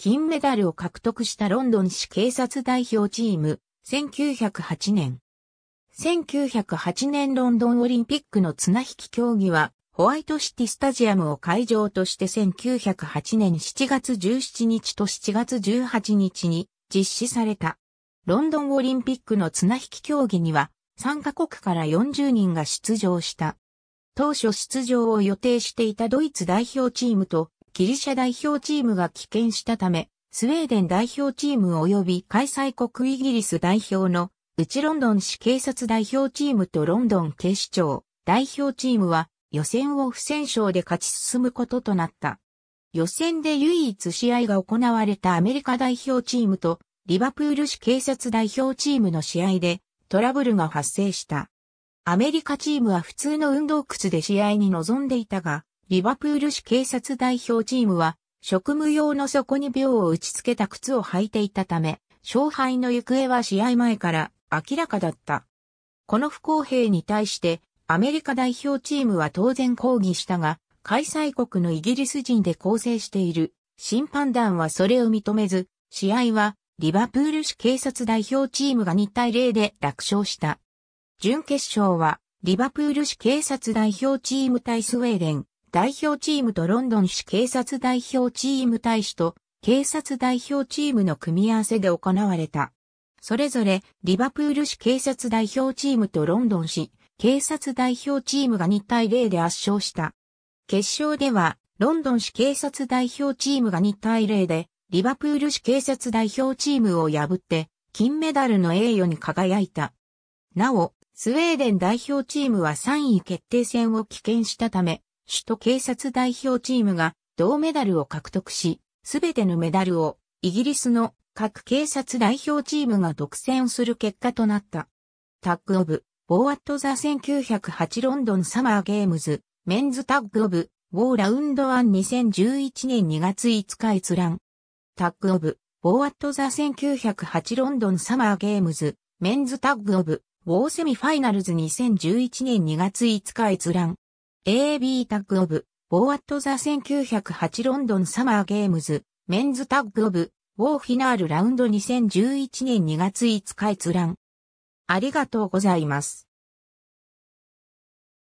金メダルを獲得したロンドン市警察代表チーム、1908年。1908年ロンドンオリンピックの綱引き競技は、ホワイトシティスタジアムを会場として1908年7月17日と7月18日に実施された。ロンドンオリンピックの綱引き競技には参カ国から40人が出場した。当初出場を予定していたドイツ代表チームとギリシャ代表チームが棄権したため、スウェーデン代表チーム及び開催国イギリス代表のうちロンドン市警察代表チームとロンドン警視庁代表チームは予選を不戦勝で勝ち進むこととなった。予選で唯一試合が行われたアメリカ代表チームとリバプール市警察代表チームの試合でトラブルが発生した。アメリカチームは普通の運動靴で試合に臨んでいたが、リバプール市警察代表チームは、職務用の底に病を打ち付けた靴を履いていたため、勝敗の行方は試合前から明らかだった。この不公平に対して、アメリカ代表チームは当然抗議したが、開催国のイギリス人で構成している審判団はそれを認めず、試合はリバプール市警察代表チームが2対0で楽勝した。準決勝はリバプール市警察代表チーム対スウェーデン。代表チームとロンドン市警察代表チーム大使と警察代表チームの組み合わせで行われた。それぞれリバプール市警察代表チームとロンドン市警察代表チームが2対0で圧勝した。決勝ではロンドン市警察代表チームが2対0でリバプール市警察代表チームを破って金メダルの栄誉に輝いた。なお、スウェーデン代表チームは3位決定戦を棄権したため、首都警察代表チームが銅メダルを獲得し、すべてのメダルをイギリスの各警察代表チームが独占する結果となった。タッグオブ、ボーアットザ1908ロンドンサマーゲームズ、メンズタッグオブ、ボーラウンド1 2011年2月5日閲覧。タッグオブ、ボーアットザ1908ロンドンサマーゲームズ、メンズタッグオブ、ウォーセミファイナルズ2011年2月5日閲覧。AB タッグオブ、ボーアットザ1908ロンドンサマーゲームズ、メンズタッグオブ、ウォーフィナールラウンド2011年2月5日閲覧。ありがとうございます。